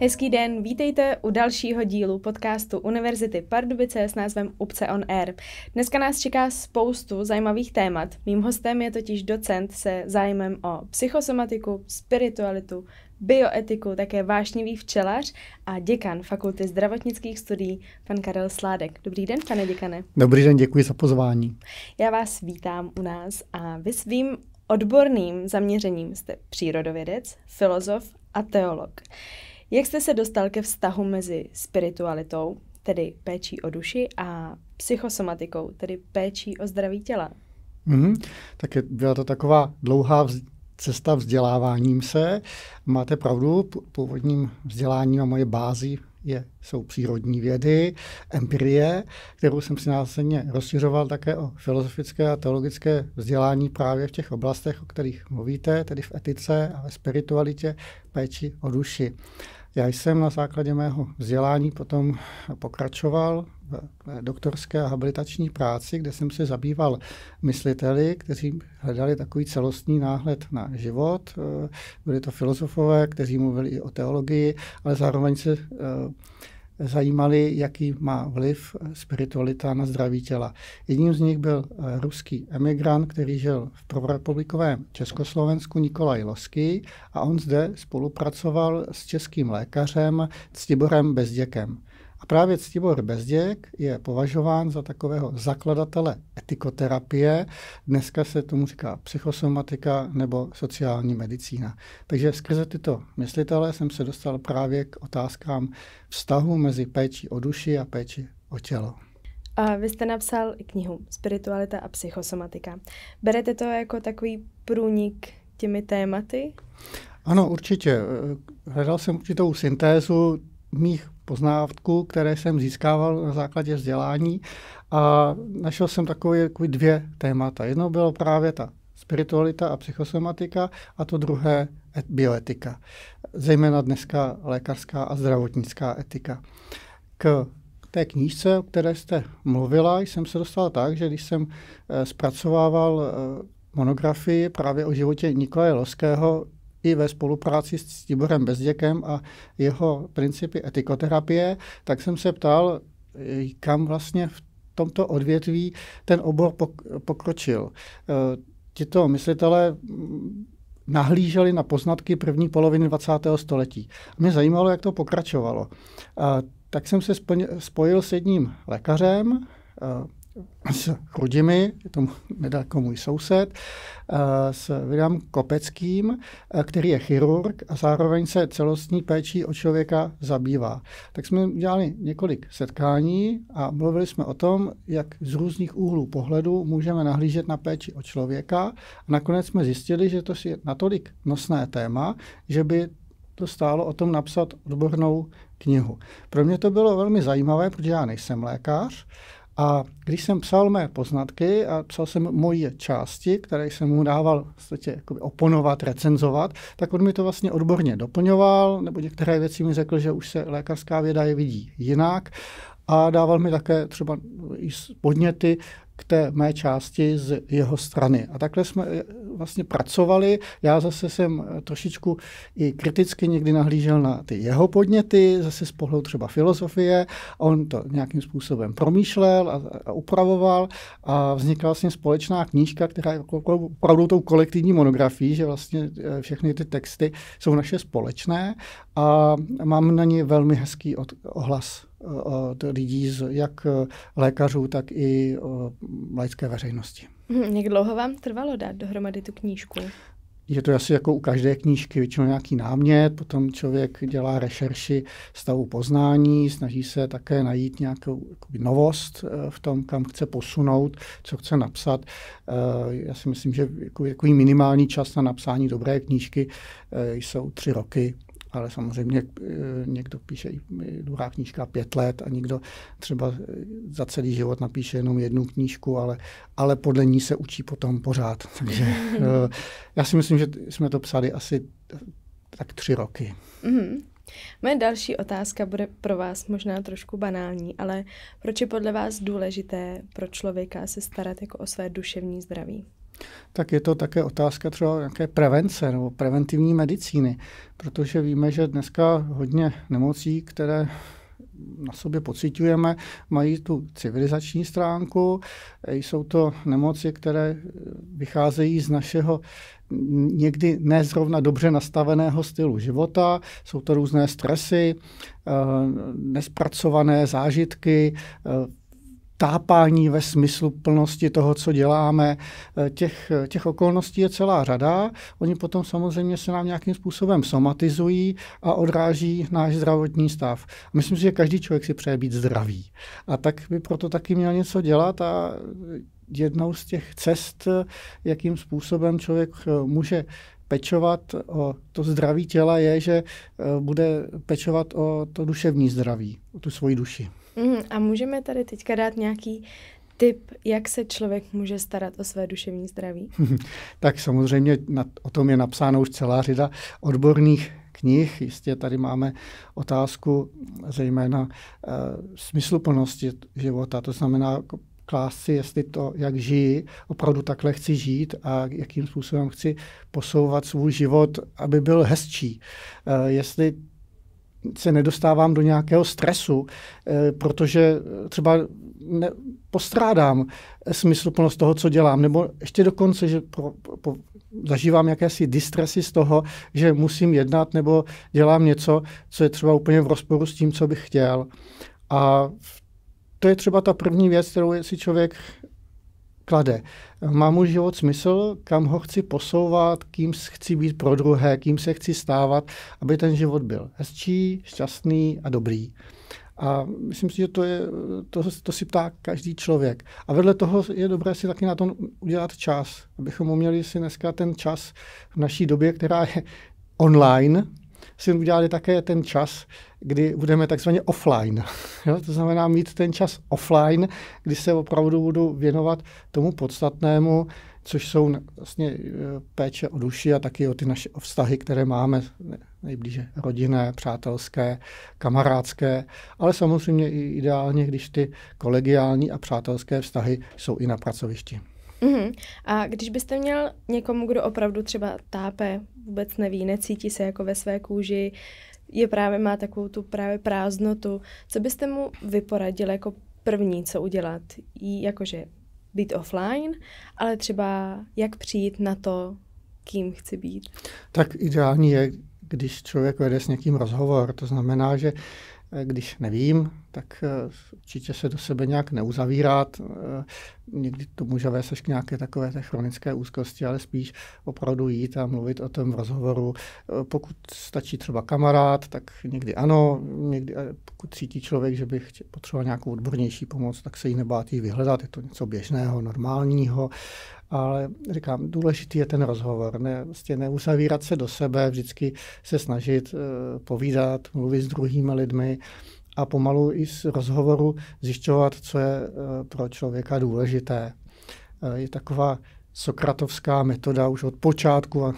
Hezký den, vítejte u dalšího dílu podcastu Univerzity Pardubice s názvem Upce on Air. Dneska nás čeká spoustu zajímavých témat. Mým hostem je totiž docent se zájmem o psychosomatiku, spiritualitu, bioetiku, také vášnivý včelař a děkan Fakulty zdravotnických studií, pan Karel Sládek. Dobrý den, pane děkane. Dobrý den, děkuji za pozvání. Já vás vítám u nás a vy svým odborným zaměřením jste přírodovědec, filozof a teolog. Jak jste se dostal ke vztahu mezi spiritualitou, tedy péčí o duši, a psychosomatikou, tedy péčí o zdraví těla? Mm-hmm. Tak je, byla to taková dlouhá vz- cesta vzděláváním se. Máte pravdu, původním vzděláním a moje bázi je, jsou přírodní vědy, empirie, kterou jsem si následně rozšiřoval také o filozofické a teologické vzdělání právě v těch oblastech, o kterých mluvíte, tedy v etice a ve spiritualitě, péči o duši. Já jsem na základě mého vzdělání potom pokračoval v doktorské a habilitační práci, kde jsem se zabýval mysliteli, kteří hledali takový celostní náhled na život. Eh, byli to filozofové, kteří mluvili i o teologii, ale zároveň se eh, zajímaly, jaký má vliv spiritualita na zdraví těla. Jedním z nich byl eh, ruský emigrant, který žil v prvorepublikovém Československu, Nikolaj Losky, a on zde spolupracoval s českým lékařem Ctiborem Bezděkem. A právě Ctibor Bezděk je považován za takového zakladatele etikoterapie. Dneska se tomu říká psychosomatika nebo sociální medicína. Takže skrze tyto myslitele jsem se dostal právě k otázkám vztahu mezi péčí o duši a péči o tělo. A vy jste napsal i knihu Spiritualita a psychosomatika. Berete to jako takový průnik těmi tématy? Ano, určitě. Hledal jsem určitou syntézu mých poznávků, které jsem získával na základě vzdělání a našel jsem takové jako dvě témata. Jedno bylo právě ta spiritualita a psychosomatika a to druhé bioetika, zejména dneska lékařská a zdravotnická etika. K té knížce, o které jste mluvila, jsem se dostal tak, že když jsem eh, zpracovával eh, monografii právě o životě Nikolaje Loského, i ve spolupráci s Tiborem Bezděkem a jeho principy etikoterapie, tak jsem se ptal, kam vlastně v tomto odvětví ten obor pokročil. E, tito myslitelé nahlíželi na poznatky první poloviny 20. století. Mě zajímalo, jak to pokračovalo. tak jsem se spojil s jedním lékařem, e, s Rudimi, je to nedaleko můj soused, eh, s Vidám Kopeckým, eh, který je chirurg a zároveň se celostní péčí o člověka zabývá. Tak jsme udělali několik setkání a mluvili jsme o tom, jak z různých úhlů pohledu můžeme nahlížet na péči o člověka. A nakonec jsme zjistili, že to je natolik nosné téma, že by to stálo o tom napsat odbornou knihu. Pro mě to bylo velmi zajímavé, protože já nejsem lékař, a když jsem psal mé poznatky a psal jsem moje části, které jsem mu dával v podstatě oponovat, recenzovat, tak on mi to vlastně odborně doplňoval, nebo některé věci mi řekl, že už se lékařská věda je vidí jinak a dával mi také třeba i podněty k té mé části z jeho strany. A takhle jsme eh, vlastně pracovali. Já zase jsem eh, trošičku i kriticky někdy nahlížel na ty jeho podněty, zase z pohledu třeba filozofie. on to nějakým způsobem promýšlel a, a upravoval a vznikla vlastně společná knížka, která je opravdu tou kolektivní monografií, že vlastně eh, všechny ty texty jsou naše společné a mám na ně velmi hezký od, ohlas lidí, z, jak e, lékařů, tak i laické veřejnosti. Mhm, jak dlouho vám trvalo dát dohromady tu knížku? Je to asi jako u každé knížky, většinou nějaký námět, potom člověk dělá rešerši stavu poznání, snaží se také najít nějakou jakoby, novost e, v tom, kam chce posunout, co chce napsat. E, já si myslím, že jako, jako minimální čas na napsání dobré knížky jsou tři roky, ale samozřejmě eh, někdo píše druhá knížka pět let a někdo třeba eh, za celý život napíše jenom jednu knížku, ale, ale podle ní se učí potom pořád. Takže eh, já si myslím, že jsme to psali asi tak tři roky. Mm-hmm. Moje další otázka bude pro vás možná trošku banální, ale proč je podle vás důležité pro člověka se starat jako o své duševní zdraví? tak je to také otázka třeba nějaké prevence nebo preventivní medicíny, protože víme, že dneska hodně nemocí, které na sobě pociťujeme, mají tu civilizační stránku. E, jsou to nemoci, které vycházejí z našeho někdy nezrovna dobře nastaveného stylu života. Jsou to různé stresy, e, nespracované zážitky, e, tápání ve smyslu plnosti toho, co děláme. Eh, těch, eh, těch okolností je celá řada. Oni potom samozřejmě se nám nějakým způsobem somatizují a odráží náš zdravotní stav. Myslím si, že každý člověk si přeje být zdravý. A tak by proto taky měl něco dělat a eh, jednou z těch cest, jakým způsobem člověk může pečovat o to zdraví těla, je, že bude pečovat o to duševní zdraví, o tu svoji duši. Mm, a můžeme tady teďka dát nějaký tip, jak se člověk může starat o své duševní zdraví? tak samozřejmě na, o tom je napsáno už celá řada odborných knih. Jistě tady máme otázku zejména uh, smysluplnosti života, to znamená jako klást si, jestli to, jak žijí, opravdu takhle chci žít a jakým způsobem chci posouvat svůj život, aby byl hezčí. Uh, jestli se nedostávám do nějakého stresu, eh, protože třeba ne, postrádám smysluplnost toho, co dělám, nebo ještě dokonce, že pro, po, zažívám jakési distresy z toho, že musím jednat nebo dělám něco, co je třeba úplně v rozporu s tím, co bych chtěl. A to je třeba ta první věc, kterou si člověk klade. Má můj život smysl, kam ho chci posouvat, kým chci být pro druhé, kým se chci stávat, aby ten život byl hezčí, šťastný a dobrý. A myslím si, že to, je, to, to si ptá každý člověk. A vedle toho je dobré si taky na tom udělat čas, abychom uměli si dneska ten čas v naší době, která je online, si udělali také ten čas, kdy budeme takzvaně offline. Jo? To znamená mít ten čas offline, kdy se opravdu budu věnovat tomu podstatnému, což jsou vlastně e, péče o duši a taky o ty naše vztahy, které máme nejblíže rodinné, přátelské, kamarádské, ale samozřejmě i ideálně, když ty kolegiální a přátelské vztahy jsou i na pracovišti. Mm-hmm. A když byste měl někomu, kdo opravdu třeba tápe, vůbec neví, necítí se jako ve své kůži, je právě má takovou tu právě prázdnotu, co byste mu vyporadil jako první, co udělat? Jí jakože být offline, ale třeba jak přijít na to, kým chci být? Tak ideální je, když člověk vede s někým rozhovor, to znamená, že Eh, když nevím, tak eh, určitě se do sebe nějak neuzavírat. Eh, někdy to může vést až k nějaké takové té chronické úzkosti, ale spíš opravdu jít a mluvit o tom v rozhovoru. Pokud stačí třeba kamarád, tak někdy ano, někdy, pokud cítí člověk, že by potřeboval nějakou odbornější pomoc, tak se jí nebát jí vyhledat. Je to něco běžného, normálního ale říkám, důležitý je ten rozhovor, ne, vlastně neuzavírat se do sebe, vždycky se snažit e, povídat, mluvit s druhými lidmi a pomalu i z rozhovoru zjišťovat, co je e, pro člověka důležité. E, je taková sokratovská metoda už od počátku a, e,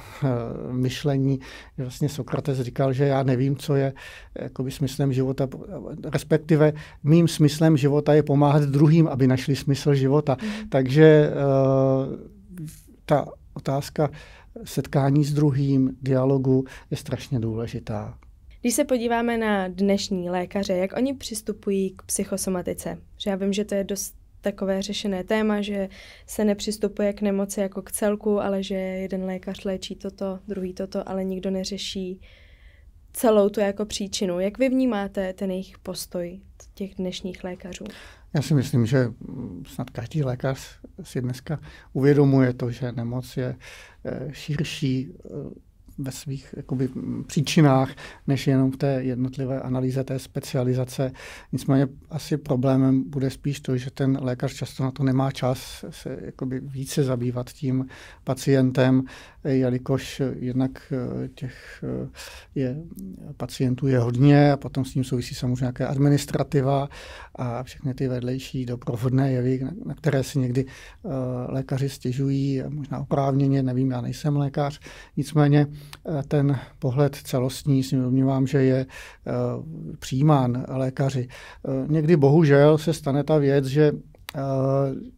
myšlení. Vlastně Sokrates říkal, že já nevím, co je e, jakoby smyslem života, e, respektive mým smyslem života je pomáhat druhým, aby našli smysl života. Mm. Takže ta otázka setkání s druhým, dialogu je strašně důležitá. Když se podíváme na dnešní lékaře, jak oni přistupují k psychosomatice? Že já vím, že to je dost takové řešené téma, že se nepřistupuje k nemoci jako k celku, ale že jeden lékař léčí toto, druhý toto, ale nikdo neřeší celou tu jako příčinu. Jak vy vnímáte ten jejich postoj těch dnešních lékařů? Já si myslím, že snad každý lékař si dneska uvědomuje to, že nemoc je eh, širší eh, ve svých jakoby, příčinách, než jenom v té jednotlivé analýze té specializace. Nicméně asi problémem bude spíš to, že ten lékař často na to nemá čas se jakoby, více zabývat tím pacientem Eh, jelikož eh, jednak eh, těch je, pacientů je hodně a potom s ním souvisí samozřejmě nějaká administrativa a všechny ty vedlejší doprovodné jevy, na, na které si někdy lékaři stěžují, možná oprávněně, nevím, já nejsem lékař. Nicméně ten pohled celostní si domnívám, že je přijímán lékaři. Někdy bohužel se stane ta věc, že Eh,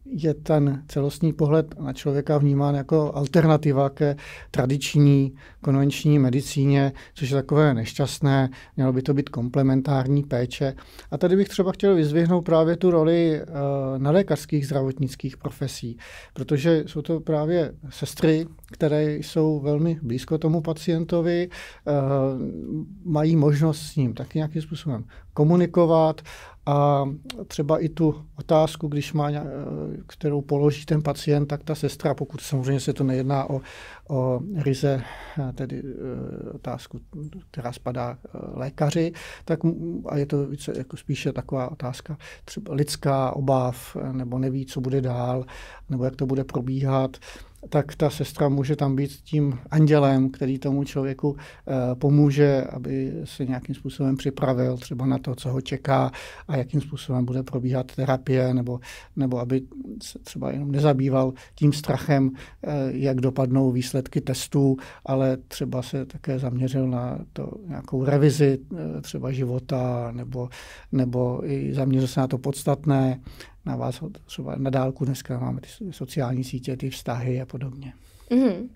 je ten celostní pohled na člověka vnímán jako alternativa ke tradiční konvenční medicíně, což je takové nešťastné, mělo by to být komplementární péče. A tady bych třeba chtěl vyzvihnout právě tu roli eh, na lékařských, zdravotnických profesí, protože jsou to právě sestry, které jsou velmi blízko tomu pacientovi, eh, mají možnost s ním taky nějakým způsobem komunikovat, a třeba i tu otázku, když má, eh, kterou položí ten pacient, tak ta sestra, pokud samozřejmě se to nejedná o, o ryze, eh, tedy eh, otázku, která spadá lékaři, tak a je to více, jako spíše taková otázka třeba lidská, obáv, nebo neví, co bude dál, nebo jak to bude probíhat, tak ta sestra může tam být tím andělem, který tomu člověku eh, pomůže, aby se nějakým způsobem připravil třeba na to, co ho čeká a jakým způsobem bude probíhat terapie, nebo, nebo aby se třeba jenom nezabýval tím strachem, eh, jak dopadnou výsledky testů, ale třeba se také zaměřil na to nějakou revizi eh, třeba života, nebo, nebo i zaměřil se na to podstatné, na vás třeba na dálku dneska máme ty sociální sítě, ty vztahy a podobně. Mm-hmm.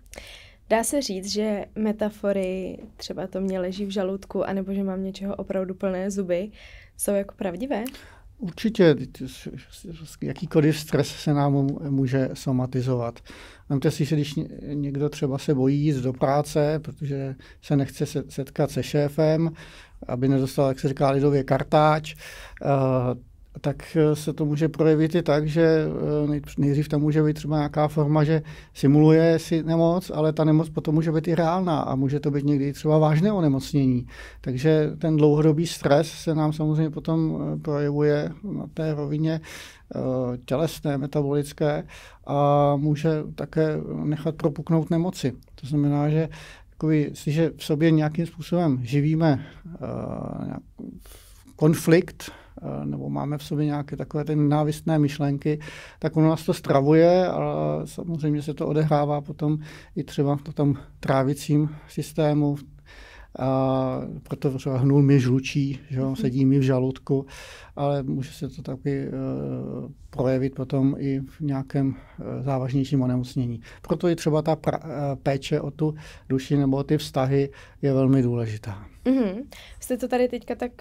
Dá se říct, že metafory, třeba to mě leží v žaludku, anebo že mám něčeho opravdu plné zuby, jsou jako pravdivé? Určitě jakýkoliv stres se nám může somatizovat. Vemte si, že když někdo třeba se bojí jít do práce, protože se nechce setkat se šéfem, aby nedostal, jak se říká lidově, kartáč, eh, tak eh, se to může projevit i tak, že eh, nejdřív tam může být třeba nějaká forma, že simuluje si nemoc, ale ta nemoc potom může být i reálná a může to být někdy třeba vážné onemocnění. Takže ten dlouhodobý stres se nám samozřejmě potom eh, projevuje na té rovině tělesné, metabolické a může také nechat propuknout nemoci. To znamená, že jestliže v sobě nějakým způsobem živíme konflikt, Eh, nebo máme v sobě nějaké takové ty nenávistné myšlenky, tak ono nás to stravuje a samozřejmě se to odehrává potom i třeba v tom trávicím systému, v a proto třeba hnul mi žlučí, že jo, sedí mi v žaludku, ale může se to taky uh, projevit potom i v nějakém uh, závažnějším onemocnění. Proto je třeba ta pra, uh, péče o tu duši nebo ty vztahy je velmi důležitá. Mm-hmm. Jste to tady teďka tak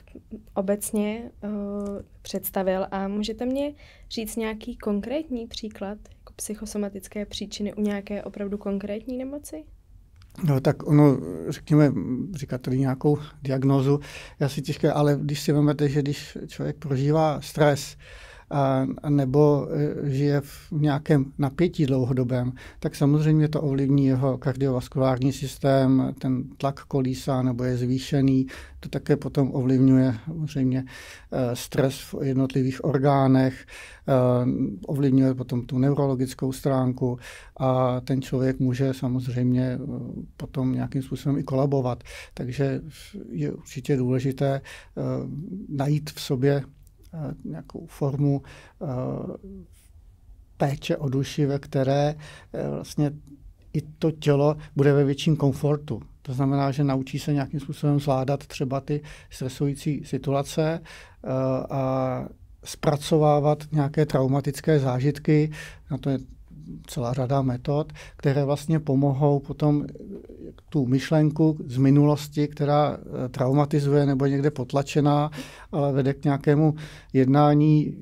obecně uh, představil a můžete mě říct nějaký konkrétní příklad jako psychosomatické příčiny u nějaké opravdu konkrétní nemoci? No tak ono, řekněme, říká tady nějakou diagnózu, Já si těžké, ale když si vezmete, že když člověk prožívá stres, nebo e, žije v nějakém napětí dlouhodobém, tak samozřejmě to ovlivní jeho kardiovaskulární systém, ten tlak kolísa nebo je zvýšený, to také potom ovlivňuje samozřejmě e, stres v jednotlivých orgánech, e, ovlivňuje potom tu neurologickou stránku a ten člověk může samozřejmě potom nějakým způsobem i kolabovat. Takže je určitě důležité najít v sobě Eh, nějakou formu eh, péče o duši, ve které eh, vlastně i to tělo bude ve větším komfortu. To znamená, že naučí se nějakým způsobem zvládat třeba ty stresující situace a zpracovávat nějaké traumatické zážitky. Na to je celá řada metod, které vlastně pomohou potom tu myšlenku z minulosti, která eh, traumatizuje nebo je někde potlačená, ale vede k nějakému jednání,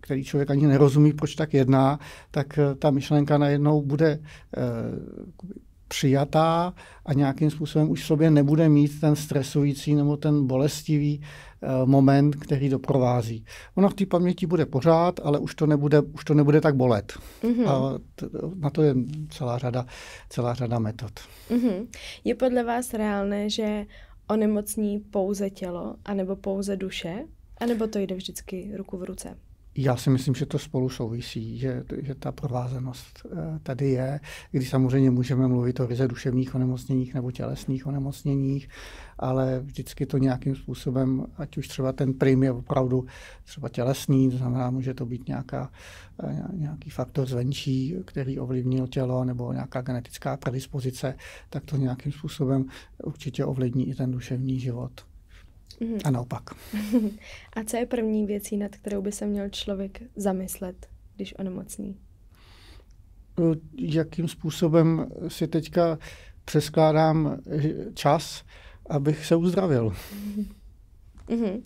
který člověk ani nerozumí, proč tak jedná, tak eh, ta myšlenka najednou bude eh, přijatá a nějakým způsobem už v sobě nebude mít ten stresující nebo ten bolestivý eh, moment, který doprovází. Ona v té paměti bude pořád, ale už to nebude, už to nebude tak bolet. Mm-hmm. A t- na to je celá řada, celá řada metod. Mm-hmm. Je podle vás reálné, že onemocní pouze tělo anebo pouze duše? A nebo to jde vždycky ruku v ruce? Já si myslím, že to spolu souvisí, že, že ta provázenost eh, tady je, kdy samozřejmě můžeme mluvit o ryze duševních onemocněních nebo tělesných onemocněních, ale vždycky to nějakým způsobem, ať už třeba ten prim je opravdu třeba tělesný, to znamená, může to být nějaká, eh, nějaký faktor zvenčí, který ovlivnil tělo, nebo nějaká genetická predispozice, tak to nějakým způsobem určitě ovlivní i ten duševní život. Mm-hmm. A naopak. A co je první věcí, nad kterou by se měl člověk zamyslet, když onemocní? No, jakým způsobem si teďka přeskládám eh, čas, abych se uzdravil? Mm-hmm. mm-hmm.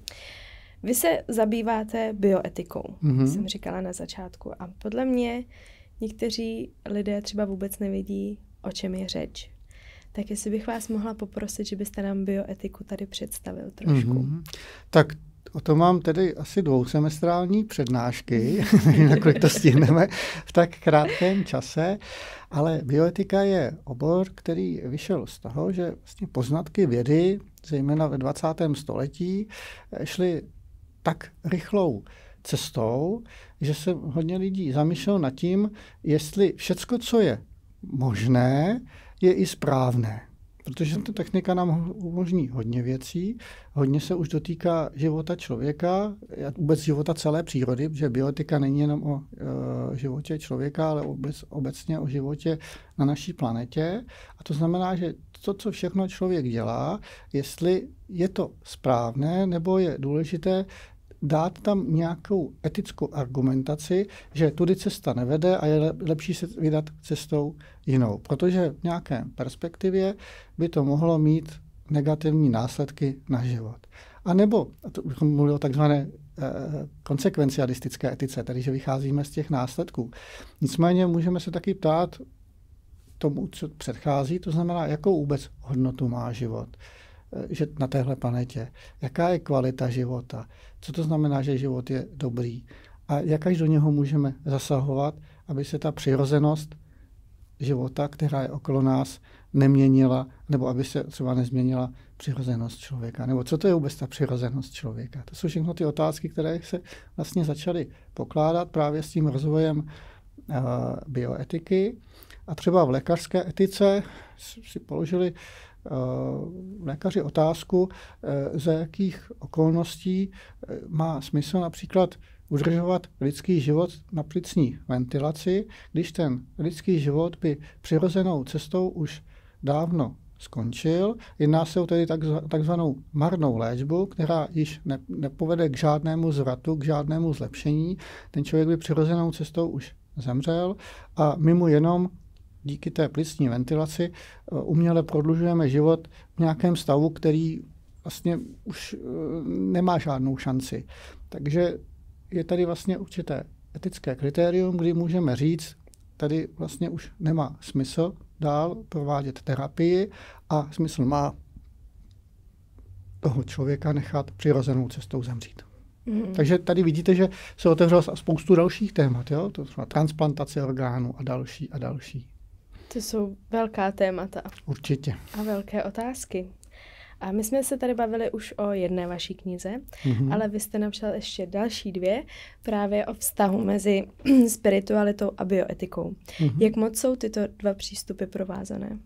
Vy se zabýváte bioetikou, mm-hmm. jsem říkala na začátku. A podle mě někteří lidé třeba vůbec nevidí, o čem je řeč. Tak jestli bych vás mohla poprosit, že byste nám bioetiku tady představil trošku. Mm-hmm. Tak O to mám tedy asi dvousemestrální přednášky, nakolik to stihneme v tak krátkém čase, ale bioetika je obor, který vyšel z toho, že vlastně poznatky vědy, zejména ve 20. století, šly tak rychlou cestou, že se hodně lidí zamýšlelo nad tím, jestli všecko, co je možné, je i správné. Protože ta technika nám umožní hodně věcí, hodně se už dotýká života člověka, vůbec života celé přírody, protože biotika není jenom o e, životě člověka, ale obec, obecně o životě na naší planetě. A to znamená, že to, co všechno člověk dělá, jestli je to správné nebo je důležité dát tam nějakou etickou argumentaci, že tudy cesta nevede a je lepší se vydat cestou jinou. Protože v nějaké perspektivě by to mohlo mít negativní následky na život. A nebo, a to bychom mluvili o takzvané eh, konsekvencialistické etice, tedy že vycházíme z těch následků. Nicméně můžeme se taky ptát tomu, co předchází, to znamená, jakou vůbec hodnotu má život Eh, že na téhle planetě. Jaká je kvalita života? Co to znamená, že život je dobrý? A jak až do něho můžeme zasahovat, aby se ta přirozenost života, která je okolo nás, neměnila, nebo aby se třeba nezměnila přirozenost člověka. Nebo co to je vůbec ta přirozenost člověka? To jsou všechno ty otázky, které se vlastně začaly pokládat právě s tím rozvojem uh, bioetiky. A třeba v lékařské etice si položili Eh, lékaři otázku, eh, za jakých okolností eh, má smysl například udržovat lidský život na plicní ventilaci, když ten lidský život by přirozenou cestou už dávno skončil. Jedná se o tedy takzvanou marnou léčbu, která již nepovede k žádnému zvratu, k žádnému zlepšení. Ten člověk by přirozenou cestou už zemřel a my mu jenom díky té plicní ventilaci eh, uměle prodlužujeme život v nějakém stavu, který vlastně už eh, nemá žádnou šanci. Takže je tady vlastně určité etické kritérium, kdy můžeme říct, tady vlastně už nemá smysl dál provádět terapii a smysl má toho člověka nechat přirozenou cestou zemřít. Mm. Takže tady vidíte, že se otevřelo spoustu dalších témat, jo? to třeba transplantace orgánů a další a další. To jsou velká témata. Určitě. A velké otázky. A my jsme se tady bavili už o jedné vaší knize, mm-hmm. ale vy jste napsal ještě další dvě, právě o vztahu mezi spiritualitou a bioetikou. Mm-hmm. Jak moc jsou tyto dva přístupy provázané?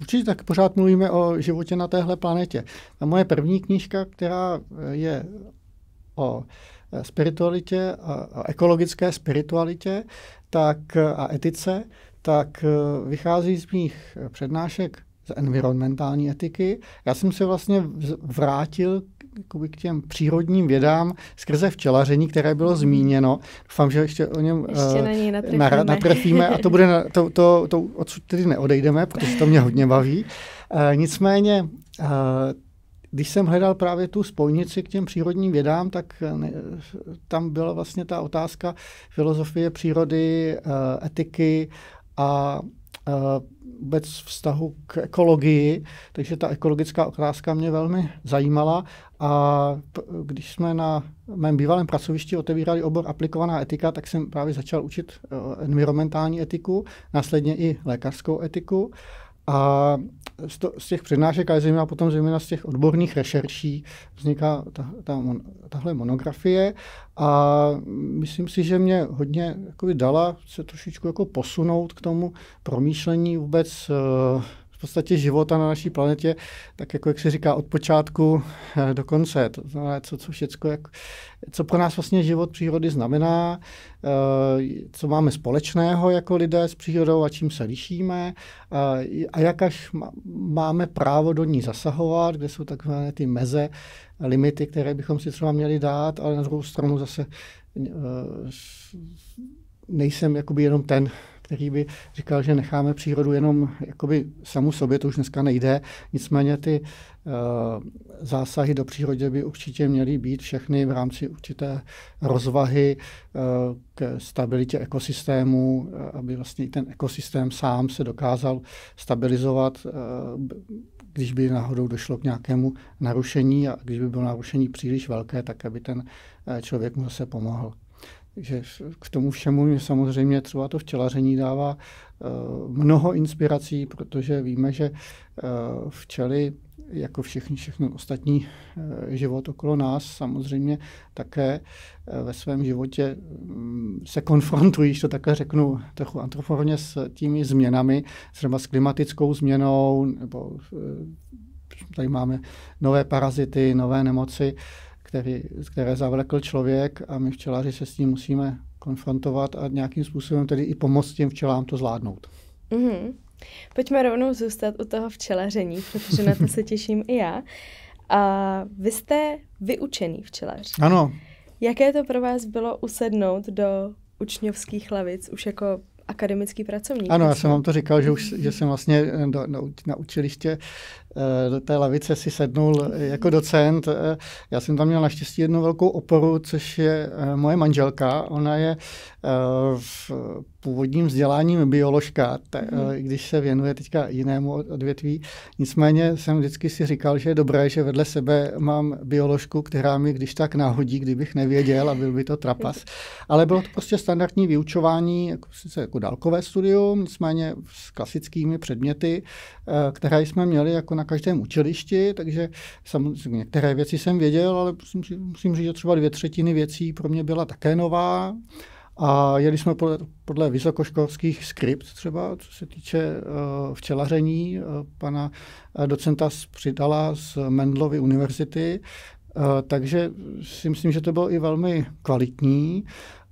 Určitě tak pořád mluvíme o životě na téhle planetě. Ta moje první knížka, která eh, je o eh, spiritualitě, o ekologické spiritualitě tak eh, a etice, tak eh, vychází z mých eh, přednášek z environmentální etiky. Já jsem se vlastně vrátil k těm přírodním vědám skrze včelaření, které bylo mhm. zmíněno. Doufám, že ještě o něm ještě eh, na něj natrefíme. Na, natrefíme a to, bude, na, to, to, to odsud tedy neodejdeme, protože to mě hodně baví. nicméně, když jsem hledal právě tu spojnici k těm přírodním vědám, tak tam byla vlastně ta otázka filozofie přírody, etiky, a vůbec vztahu k ekologii, takže ta ekologická okráska mě velmi zajímala a když jsme na mém bývalém pracovišti otevírali obor aplikovaná etika, tak jsem právě začal učit e, environmentální etiku, následně i lékařskou etiku a z, to, z těch přednášek, ale zejména potom zejména z těch odborných rešerší vzniká ta, ta mon, tahle monografie a myslím si, že mě hodně jakoby, dala se trošičku jako posunout k tomu promýšlení vůbec uh, v podstatě života na naší planetě, tak jako jak se říká, od počátku eh, do konce. To znamená, co, co všecko, jak, co pro nás vlastně život přírody znamená, eh, co máme společného jako lidé s přírodou a čím se lišíme eh, a jak až máme právo do ní zasahovat, kde jsou takzvané ty meze, limity, které bychom si třeba měli dát, ale na druhou stranu zase nejsem jakoby jenom ten, který by říkal, že necháme přírodu jenom jakoby samu sobě, to už dneska nejde. Nicméně ty uh, zásahy do přírody by určitě měly být všechny v rámci určité rozvahy uh, eh, k stabilitě ekosystému, eh, aby vlastně ten ekosystém sám se dokázal stabilizovat, uh, když by náhodou došlo k nějakému narušení a když by bylo narušení příliš velké, tak aby ten člověk mu zase pomohl že k tomu všemu mě samozřejmě třeba to včelaření dává eh, mnoho inspirací, protože víme, že eh, včely, jako všechny, všechny ostatní eh, život okolo nás, samozřejmě také ve svém životě mm, se konfrontují, když to také řeknu trochu antroforně, s těmi změnami, třeba s klimatickou změnou, nebo tady máme nové parazity, nové nemoci, který, které zavlekl člověk a my včelaři se s tím musíme konfrontovat a nějakým způsobem tedy i pomoct těm včelám to zvládnout. Mm-hmm. Pojďme rovnou zůstat u toho včelaření, protože na to se těším i já. A vy jste vyučený včelař. Ano. Jaké to pro vás bylo usednout do učňovských lavic už jako akademický pracovník. Ano, já jsem vám to říkal, že, už, že jsem vlastně eh, do, na, na učiliště eh, do té lavice si sednul eh, jako docent. Já jsem tam měl naštěstí jednu velkou oporu, což je moje manželka. Ona je v původním vzděláním bioložka, te, mm. když se věnuje teďka jinému odvětví. Nicméně jsem vždycky si říkal, že je dobré, že vedle sebe mám bioložku, která mi když tak náhodí, kdybych nevěděl a byl by to trapas. Ale bylo to prostě standardní vyučování, jako, sice jako dálkové studium, nicméně s klasickými předměty, eh, které jsme měli jako na každém učilišti, takže samozřejmě některé věci jsem věděl, ale musím, musím říct, že třeba dvě třetiny věcí pro mě byla také nová. A jeli jsme podle, podle vysokoškolských skript třeba, co se týče uh, včelaření. Uh, pana eh, docenta přidala z Mendlovy univerzity, uh, takže si myslím, že to bylo i velmi kvalitní. Uh,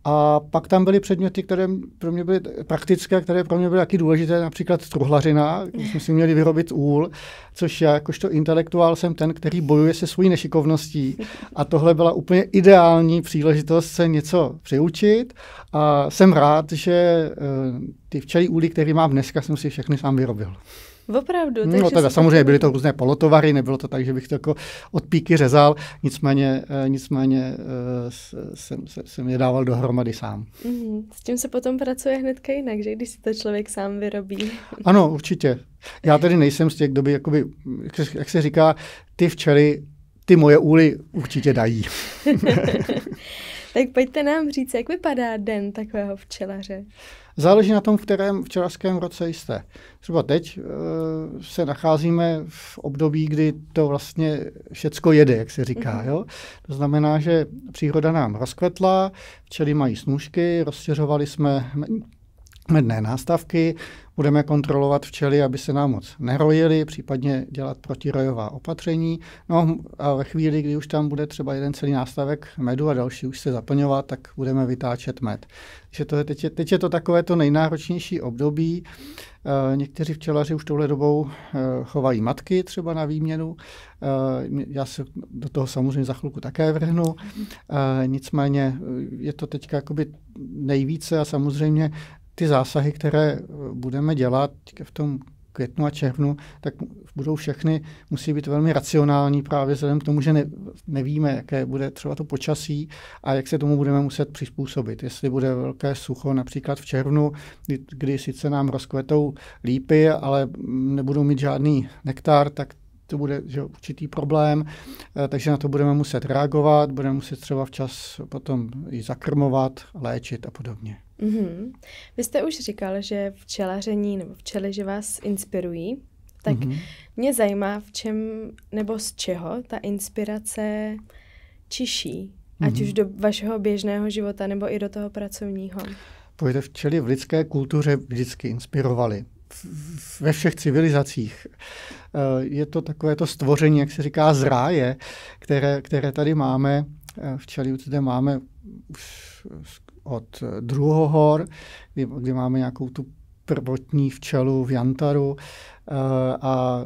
a pak tam byly předměty, které pro mě byly praktické, které pro mě byly taky důležité, například truhlařina, když jsme si měli vyrobit úl, což já jakožto intelektuál jsem ten, který bojuje se svojí nešikovností. A tohle byla úplně ideální příležitost se něco přiučit a jsem rád, že eh, ty včelí úly, které mám dneska, jsem si všechny sám vyrobil. Opravdu. No takže no teda samozřejmě byly to různé polotovary, nebylo to tak, že bych to jako od píky řezal, nicméně, eh, nicméně eh, jsem, jsem jsem je dával dohromady sám. Mhm, s tím se potom pracuje hnedka jinak, že když si to člověk sám vyrobí. Ano, určitě. Já tedy nejsem z těch, kdo by, jakoby, jak se říká, ty včely, ty moje úly určitě dají. tak pojďte nám říct, jak vypadá den takového včelaře. Záleží na tom, v kterém včelařském roce jste. Třeba teď eh, se nacházíme v období, kdy to vlastně všecko jede, jak se říká. Mhm. Jo? To znamená, že příroda nám rozkvetla, včely mají snůžky, rozšiřovali jsme medné nástavky, budeme kontrolovat včely, aby se nám moc nerojily, případně dělat protirojová opatření. No a ve chvíli, kdy už tam bude třeba jeden celý nástavek medu a další už se zaplňovat, tak budeme vytáčet med. Že to je, teď, je, teď je to takové to nejnáročnější období. E, někteří včelaři už touhle dobou e, chovají matky třeba na výměnu. E, já se do toho samozřejmě za chvilku také vrhnu. E, nicméně je to teď jakoby nejvíce a samozřejmě ty zásahy, které eh, budeme dělat v tom květnu a červnu, tak budou všechny, musí být velmi racionální právě vzhledem k tomu, že ne, nevíme, jaké bude třeba to počasí a jak se tomu budeme muset přizpůsobit. Jestli bude velké sucho například v červnu, kdy, kdy sice nám rozkvetou lípy, ale mm, nebudou mít žádný nektár, tak to bude že, určitý problém, eh, takže na to budeme muset reagovat, budeme muset třeba včas potom i zakrmovat, léčit a podobně. Mm-hmm. Vy jste už říkal, že včelaření nebo včely, že vás inspirují, tak mm-hmm. mě zajímá, v čem nebo z čeho ta inspirace čiší, mm-hmm. už do vašeho běžného života nebo i do toho pracovního. Pojďte, včely v lidské kultuře vždycky inspirovaly ve všech civilizacích. Eh, je to takové to stvoření, jak se říká, z ráje, které, které tady máme. Eh, v Čeliutce máme už eh, od druhohor, kdy, kdy máme nějakou tu prvotní včelu v Jantaru, Eh, a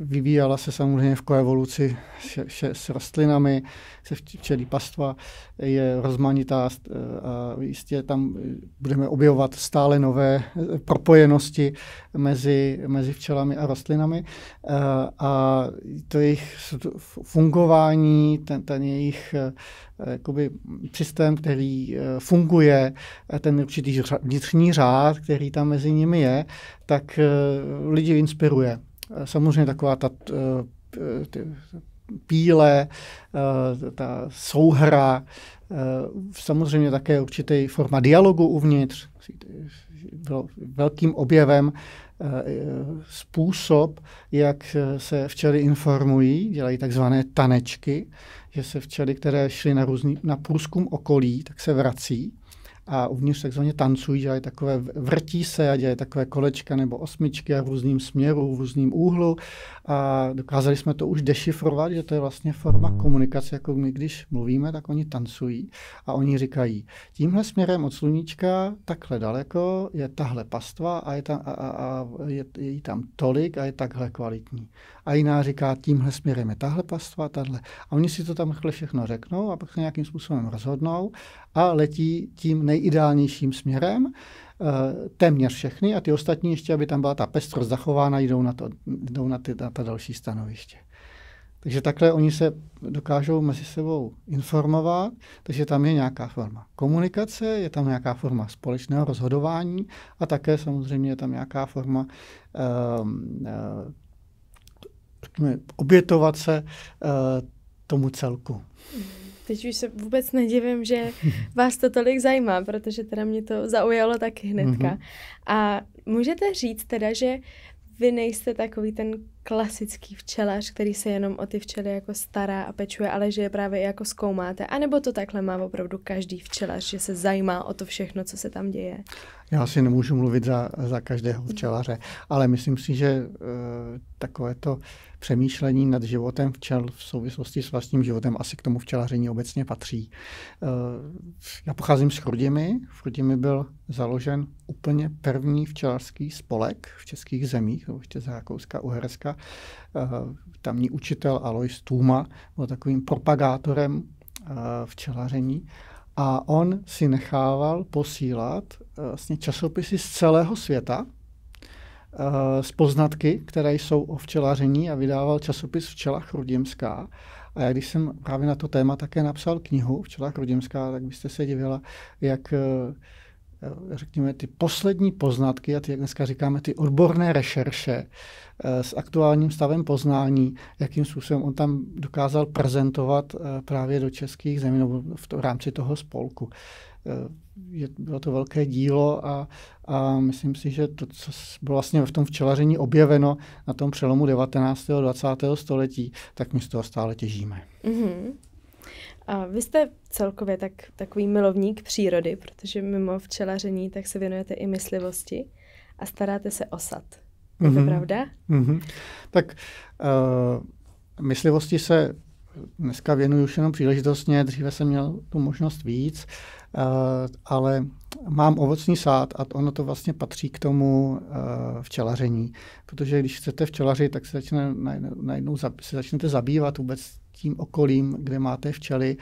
vyvíjela se samozřejmě v koevoluci s rostlinami, se včelí pastva je rozmanitá eh, a jistě tam eh, budeme objevovat stále nové propojenosti mezi, mezi včelami a rostlinami a to jejich fungování, ten, ten jejich jakoby systém, který funguje, ten určitý vnitřní řád, který tam mezi nimi je, tak eh, lidi inspiruje. Eh, samozřejmě taková ta eh, ty píle, ta souhra, samozřejmě také určitý forma dialogu uvnitř. Byl velkým objevem způsob, jak se včely informují, dělají takzvané tanečky, že se včely, které šly na, různý, na průzkum okolí, tak se vrací a uvnitř takzvaně tancují, dělají takové, vrtí se a dělají takové kolečka nebo osmičky a v různým směru, v různým úhlu a dokázali jsme to už dešifrovat, že to je vlastně forma komunikace, jako my když mluvíme, tak oni tancují a oni říkají, tímhle směrem od sluníčka takhle daleko je tahle pastva a je, tam, a, a, a je, je tam tolik a je takhle kvalitní a jiná říká, tímhle směrem je tahle pastva, tahle. A oni si to tam rychle všechno řeknou a pak se nějakým způsobem rozhodnou a letí tím nejideálnějším směrem eh, téměř všechny a ty ostatní ještě, aby tam byla ta pestrost zachována, jdou na, to, jdou na, ty, na ta další stanoviště. Takže takhle oni se dokážou mezi sebou informovat, takže tam je nějaká forma komunikace, je tam nějaká forma společného rozhodování a také samozřejmě je tam nějaká forma um, uh, řekněme, obětovat se eh, tomu celku. Teď už se vůbec nedivím, že vás to tolik zajímá, protože teda mě to zaujalo taky hnedka. Mm-hmm. A můžete říct teda, že vy nejste takový ten klasický včelař, který se jenom o ty včely jako stará a pečuje, ale že je právě jako zkoumáte. A nebo to takhle má opravdu každý včelař, že se zajímá o to všechno, co se tam děje? Já si nemůžu mluvit za, za každého včelaře, ale myslím si, že e, eh, to přemýšlení nad životem včel v souvislosti s vlastním životem asi k tomu včelaření obecně patří. E, já pocházím z Chrudimi. V Chrudimi byl založen úplně první včelařský spolek v českých zemích, ještě z Rakouska, Uherska, Eh, tamní učitel Alois Tuma byl takovým propagátorem eh, včelaření a on si nechával posílat eh, vlastně časopisy z celého světa, z poznatky, které jsou o včelaření a vydával časopis Včelách Ruděmská. A já když jsem právě na to téma také napsal knihu Včelách Ruděmská, tak byste se divila, jak Eh, řekněme, ty poslední poznatky, a ty, jak dneska říkáme, ty odborné rešerše eh, s aktuálním stavem poznání, jakým způsobem on tam dokázal prezentovat eh, právě do českých zemí nebo v, to, v rámci toho spolku. Je, bylo to velké dílo a, a myslím si, že to, co bylo vlastně v tom včelaření objeveno na tom přelomu 19. a 20. století, tak my z toho stále těžíme. Mm-hmm. A vy jste celkově tak, takový milovník přírody, protože mimo včelaření tak se věnujete i myslivosti a staráte se o sad. Je mm-hmm. to mhm. pravda? Mm-hmm. Tak uh, myslivosti se dneska věnuju už jenom příležitostně, dříve jsem měl tu možnost víc, uh, ale mám ovocný sád a ono to vlastně patří k tomu uh, včelaření. Protože když chcete včelaři, tak se začne najednou, najednou se začnete zabývat vůbec tím okolím, kde máte včely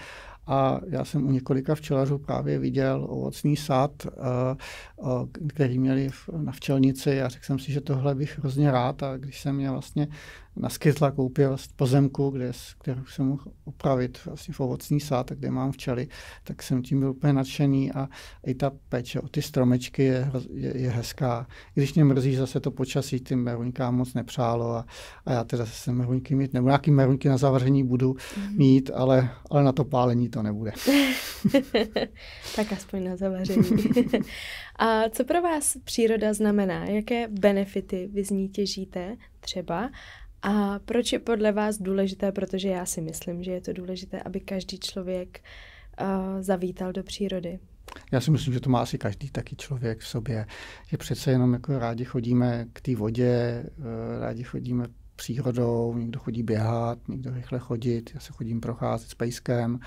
a já jsem u několika včelařů právě viděl ovocný sad, eh, eh, který měli na včelnici a řekl jsem si, že tohle bych hrozně rád. A když jsem mě vlastně naskytla koupil pozemku, kde, kterou jsem mohl opravit vlastně v ovocný sád, kde mám včely, tak jsem tím byl úplně nadšený a i ta péče o ty stromečky je, je, je hezká. Když mě mrzí zase to počasí, ty meruňkám moc nepřálo a, a já teda zase meruňky mít, nebo nějaký meruňky na zavaření budu mm-hmm. mít, ale, ale na to pálení to to nebude. tak aspoň na zavaření. a co pro vás příroda znamená? Jaké benefity vy z ní těžíte třeba? A proč je podle vás důležité? Protože já si myslím, že je to důležité, aby každý člověk uh, zavítal do přírody. Já si myslím, že to má asi každý taky člověk v sobě, že přece jenom jako rádi chodíme k té vodě, eh, rádi chodíme přírodou, někdo chodí běhat, někdo rychle chodit, já se chodím procházet s pejskem,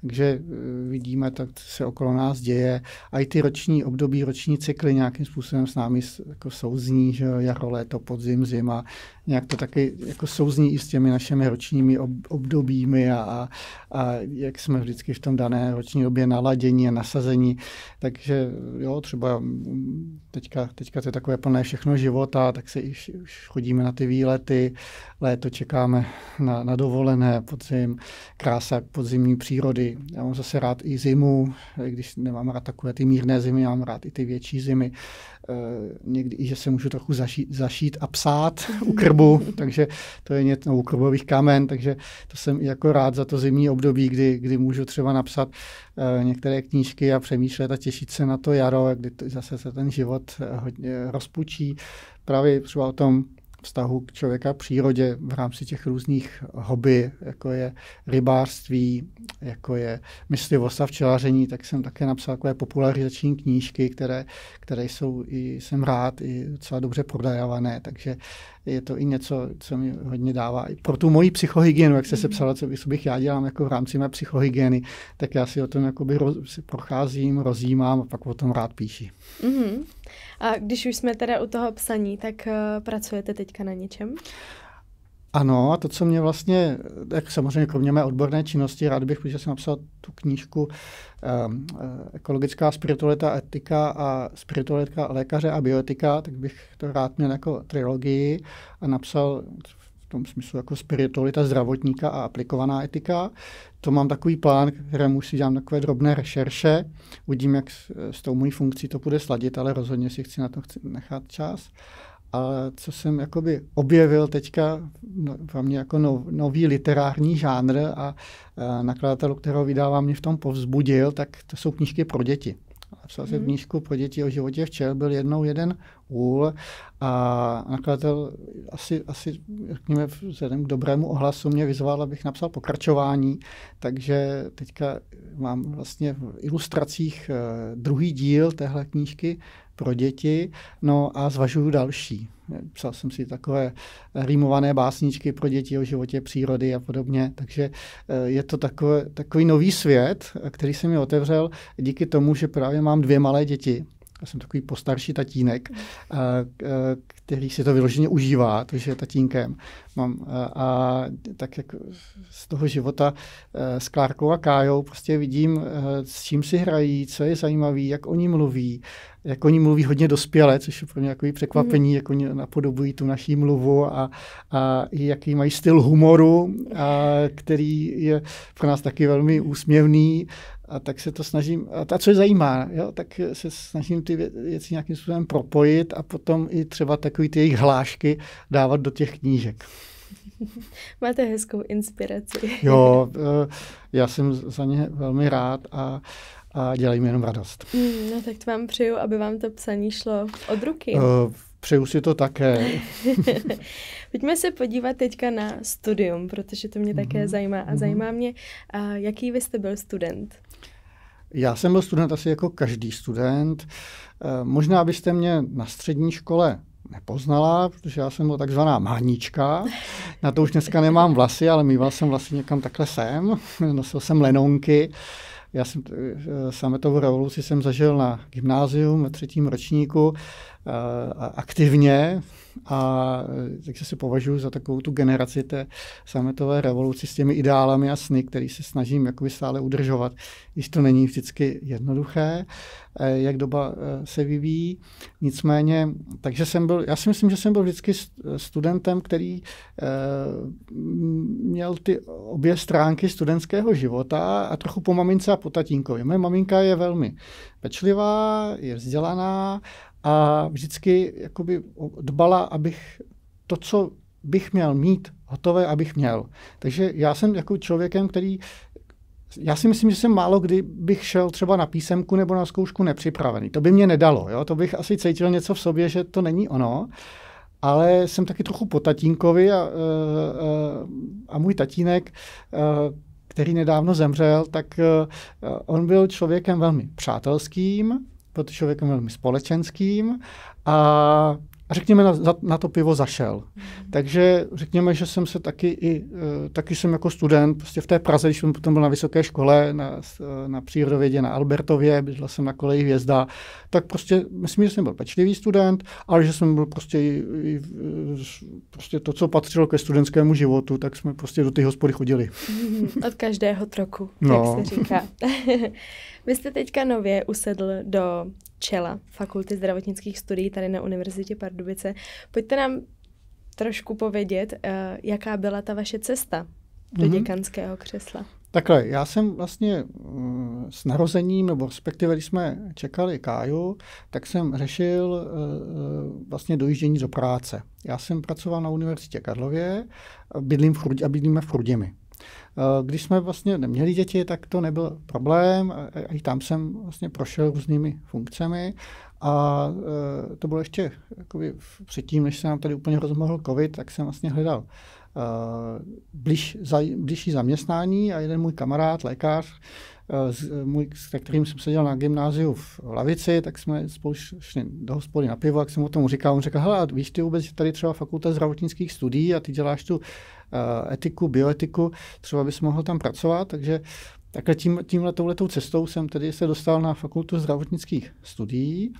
takže eh, vidíme, tak se okolo nás děje. A i ty roční období, roční cykly nějakým způsobem s námi jako souzní, že jaro, léto, podzim, zima, nějak to taky jako souzní i s těmi našimi ročními ob, obdobími a, a, a jak jsme vždycky v tom dané roční době naladění a nasazení. Takže jo, třeba mm, teďka, teďka to je takové plné všechno života, tak se již, už chodíme na ty výlety, léto čekáme na, na dovolené, podzim, krása podzimní přírody. Já mám zase rád i zimu, když nemám rád takové ty mírné zimy, já mám rád i ty větší zimy. Eh, někdy i, že se můžu trochu zašít, zašít a psát u krbu, takže to je něco, u krbových kamen, takže to jsem jako rád za to zimní období, kdy, kdy můžu třeba napsat eh, některé knížky a přemýšlet a těšit se na to jaro, kdy to, zase se ten život eh, hodně rozpučí. Právě třeba o tom vztahu k člověka přírodě v rámci těch různých hobby, jako je rybářství, jako je myslivost a včelaření, tak jsem také napsal takové popularizační knížky, které, které jsou i, jsem rád, i docela dobře prodávané, takže je to i něco, co mi hodně dává. I pro tu moji psychohygienu, jak jste se mm-hmm. psala, co bych, já dělám jako v rámci mé psychohygieny, tak já si o tom jakoby roz, si procházím, rozjímám a pak o tom rád píši. Mm-hmm. A když už jsme teda u toho psaní, tak uh, pracujete teďka na něčem? Ano, a to, co mě vlastně, jak samozřejmě kromě mé odborné činnosti, rád bych, protože jsem napsal tu knížku um, Ekologická spiritualita, etika a spiritualita lékaře a bioetika, tak bych to rád měl jako trilogii a napsal v tom smyslu jako spiritualita zdravotníka a aplikovaná etika. To mám takový plán, kterému si dělám takové drobné rešerše. Uvidím, jak s, s tou mojí funkcí to bude sladit, ale rozhodně si chci na to chci nechat čas ale co jsem jakoby objevil teďka no, jako nov, nový literární žánr a, a nakladatel, kterého vydávám, mě v tom povzbudil, tak to jsou knížky pro děti. Psal jsem hmm. knížku pro děti o životě včel, byl jednou jeden úl a nakladatel asi, asi řekněme, vzhledem k dobrému ohlasu mě vyzval, abych napsal pokračování, takže teďka mám vlastně v ilustracích eh, druhý díl téhle knížky pro děti, no a zvažuju další. Psal jsem si takové eh, rýmované básničky pro děti o životě přírody a podobně, takže eh, je to takové, takový nový svět, který se mi otevřel díky tomu, že právě mám dvě malé děti. Já jsem takový postarší tatínek, eh, který si to vyloženě užívá, to, že je tatínkem. Mám, a, a tak jak z toho života e, s Klárkou a Kájou prostě vidím, e, s čím si hrají, co je zajímavý, jak oni mluví, jak oni mluví hodně dospěle, což je pro mě takový překvapení, mm. jak oni napodobují tu naší mluvu a, a jaký mají styl humoru, a, který je pro nás taky velmi úsměvný. A tak se to snažím, a ta co je zajímá, jo, tak se snažím ty věci nějakým způsobem propojit a potom i třeba tak takový ty jejich hlášky dávat do těch knížek. Máte hezkou inspiraci. Jo, eh, já jsem za ně velmi rád a, a dělají mi jenom radost. Mm, no tak to vám přeju, aby vám to psaní šlo od ruky. Eh, přeju si to také. Pojďme se podívat teďka na studium, protože to mě také mm-hmm. zajímá. A mhm. zajímá mě, jaký vy jste byl student? Já jsem byl student asi jako každý student. Eh, možná byste mě na střední škole nepoznala, protože já jsem byl takzvaná mánička. Na to už dneska nemám vlasy, ale mýval jsem vlastně někam takhle sem. Nosil jsem lenonky. Já jsem eh, sametovou revoluci jsem zažil na gymnázium ve třetím ročníku eh, aktivně, a eh, se si považuji za takovou tu generaci té sametové revoluci s těmi ideálami a sny, který se snažím jakoby stále udržovat, když to není vždycky jednoduché, eh, jak doba eh, se vyvíjí. Nicméně, takže jsem byl, já si myslím, že jsem byl vždycky studentem, který měl ty obě stránky studentského života a trochu po mamince a po tatínkovi. Moje maminka je velmi pečlivá, je vzdělaná a vždycky jakoby dbala, abych to, co bych měl mít hotové, abych měl. Takže já jsem jako člověkem, který já si myslím, že jsem málo kdy bych šel třeba na písemku nebo na zkoušku nepřipravený. To by mě nedalo, jo? to bych asi cítil něco v sobě, že to není ono. Ale jsem taky trochu po tatínkovi a, a, e, e, a můj tatínek, e, který nedávno zemřel, tak on byl člověkem velmi přátelským, byl člověkem velmi společenským a řekněme, na, na to pivo zašel. mm Takže řekněme, že jsem se taky i, e, taky jsem jako student prostě v té Praze, když jsem potom byl na vysoké škole, na, e, na přírodovědě, na Albertově, bydlel jsem na koleji Hvězda, tak prostě myslím, že jsem byl pečlivý student, ale že jsem byl prostě, i, i, prostě to, co patřilo ke studentskému životu, tak jsme prostě do té hospody chodili. mm Od každého troku, no. jak se říká. Vy jste teďka nově usedl do čela Fakulty zdravotnických studií tady na Univerzitě Pardubice. Pojďte nám trošku povědět, eh, jaká byla ta vaše cesta do mm-hmm. děkanského křesla. Takhle, já jsem vlastně mm, s narozením, nebo respektive, když jsme čekali Káju, tak jsem řešil eh, eh, vlastně dojíždění do práce. Já jsem pracoval na Univerzitě Karlově, bydlím v Chrudě, a bydlíme v Chrudimi. Eh, když jsme vlastně neměli děti, tak to nebyl problém. Eh, I tam jsem vlastně prošel různými funkcemi a eh, to bylo ještě jakoby, předtím, než se nám tady úplně rozmohl covid, tak jsem vlastně hledal blíž, blížší zaměstnání a jeden můj kamarád, lékař, s, můj, s kterým jsem seděl na gymnáziu v Lavici, tak jsme spolu šli do hospody na pivo, jak jsem mu tomu říkal, on říkal, hele, víš ty vůbec, že tady třeba fakulta zdravotnických studií a ty děláš tu Eh, etiku, bioetiku, třeba bys mohl tam pracovat, takže Takhle tím, tímhle touhletou cestou jsem tedy se dostal na fakultu zdravotnických studií,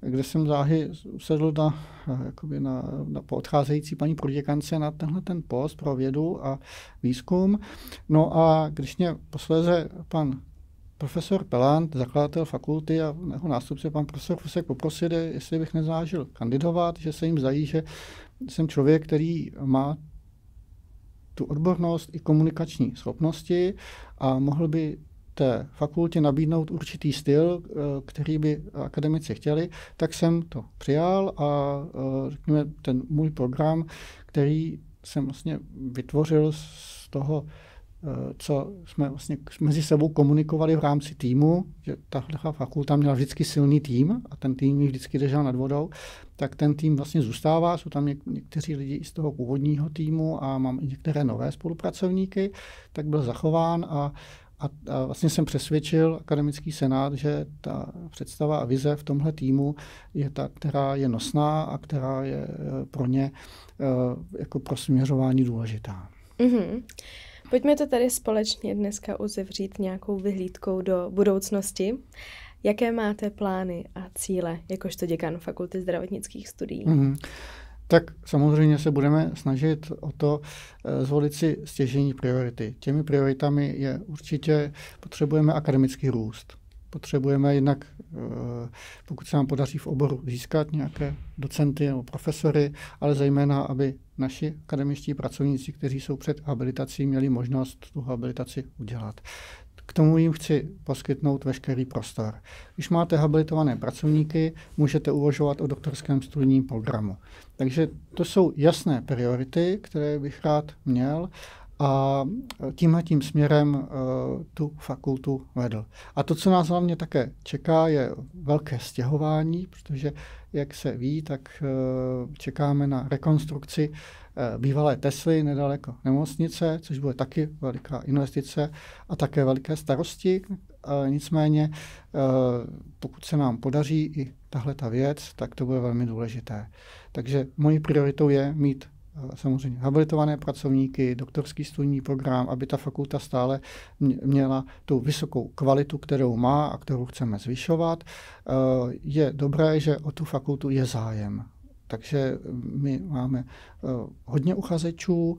kde jsem záhy sedl na, eh, jakoby na, na odcházející paní proděkance na tenhle ten post pro vědu a výzkum. No a když mě posléze pan profesor Pelant, zakladatel fakulty a jeho nástupce pan profesor Fusek poprosil, jestli bych nezážil kandidovat, že se jim zdají, že jsem člověk, který má tu odbornost i komunikační schopnosti a mohl by té fakultě nabídnout určitý styl, eh, který by akademici chtěli, tak jsem to přijal a eh, řekněme, ten můj program, který jsem vlastně vytvořil z toho Eh, co jsme vlastně mezi sebou komunikovali v rámci týmu, že tahle fakulta měla vždycky silný tým a ten tým ji vždycky držel nad vodou, tak ten tým vlastně zůstává, jsou tam něk- někteří lidi i z toho původního týmu a mám i některé nové spolupracovníky, tak byl zachován a, a, a vlastně jsem přesvědčil akademický senát, že ta představa a vize v tomhle týmu je ta, která je nosná a která je eh, pro ně eh, jako pro směřování důležitá. Mm-hmm. Pojďme to tady společně dneska uzevřít nějakou vyhlídkou do budoucnosti. Jaké máte plány a cíle jakožto děkan Fakulty zdravotnických studií? Mm-hmm. Tak samozřejmě se budeme snažit o to eh, zvolit si stěžení priority. Těmi prioritami je určitě potřebujeme akademický růst. Potřebujeme jednak, eh, pokud se nám podaří v oboru získat nějaké docenty nebo profesory, ale zejména, aby naši akademičtí pracovníci, kteří jsou před habilitací, měli možnost tu habilitaci udělat. K tomu jim chci poskytnout veškerý prostor. Když máte habilitované pracovníky, můžete uvažovat o doktorském studijním programu. Takže to jsou jasné priority, které bych rád měl a tímhle tím směrem uh, tu fakultu vedl. A to, co nás hlavně také čeká, je velké stěhování, protože, jak se ví, tak uh, čekáme na rekonstrukci uh, bývalé Tesly nedaleko nemocnice, což bude taky veliká investice a také veliké starosti. Nicméně, pokud se nám podaří i tahle ta věc, tak to bude velmi důležité. Takže mojí prioritou je mít samozřejmě habilitované pracovníky, doktorský studijní program, aby ta fakulta stále měla tu vysokou kvalitu, kterou má a kterou chceme zvyšovat. E, je dobré, že o tu fakultu je zájem. Takže my máme e, hodně uchazečů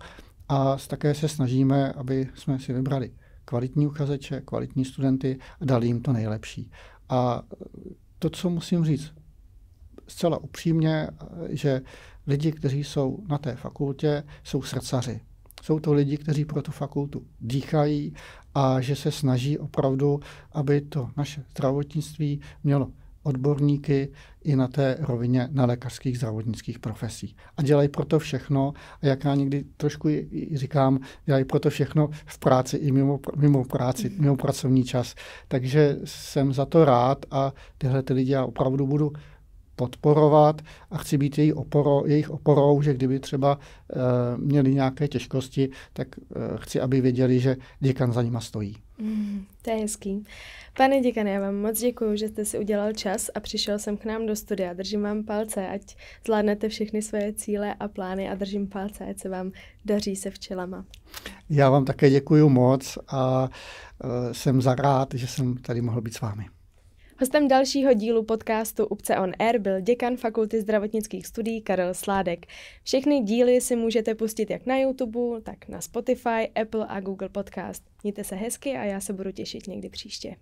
a také se snažíme, aby jsme si vybrali kvalitní uchazeče, kvalitní studenty a dali jim to nejlepší. A to, co musím říct zcela upřímně, že lidi, kteří jsou na té fakultě, jsou srdcaři. Jsou to lidi, kteří pro tu fakultu dýchají a že se snaží opravdu, aby to naše zdravotnictví mělo odborníky i na té rovině na lékařských zdravotnických profesí. A dělají proto všechno, a jak já někdy trošku říkám, dělají proto všechno v práci i mimo, mimo práci, mimo pracovní čas. Takže jsem za to rád a tyhle ty lidi já opravdu budu podporovat a chci být její oporo, jejich oporou, že kdyby třeba e, měli nějaké těžkosti, tak e, chci, aby věděli, že děkan za nima stojí. Mm, to je hezký. Pane děkane, já vám moc děkuji, že jste si udělal čas a přišel jsem k nám do studia. Držím vám palce, ať zvládnete všechny svoje cíle a plány a držím palce, ať se vám daří se včelama. Já vám také děkuji moc a e, jsem za rád, že jsem tady mohl být s vámi. Hostem dalšího dílu podcastu Upce on Air byl děkan Fakulty zdravotnických studií Karel Sládek. Všechny díly si můžete pustit jak na YouTube, tak na Spotify, Apple a Google Podcast. Mějte se hezky a já se budu těšit někdy příště.